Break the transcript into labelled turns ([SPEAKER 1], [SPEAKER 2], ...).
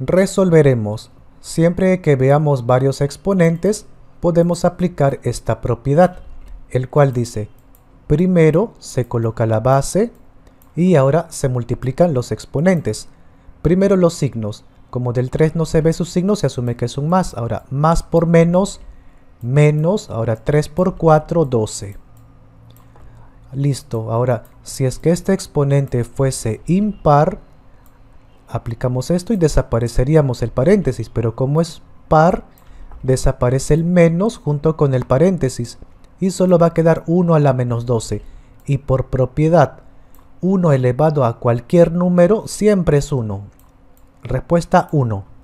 [SPEAKER 1] resolveremos. Siempre que veamos varios exponentes, podemos aplicar esta propiedad, el cual dice, primero se coloca la base y ahora se multiplican los exponentes. Primero los signos, como del 3 no se ve su signo, se asume que es un más. Ahora, más por menos, menos, ahora 3 por 4, 12. Listo, ahora si es que este exponente fuese impar, aplicamos esto y desapareceríamos el paréntesis, pero como es par, desaparece el menos junto con el paréntesis y solo va a quedar 1 a la menos 12. Y por propiedad, 1 elevado a cualquier número siempre es 1. Respuesta 1.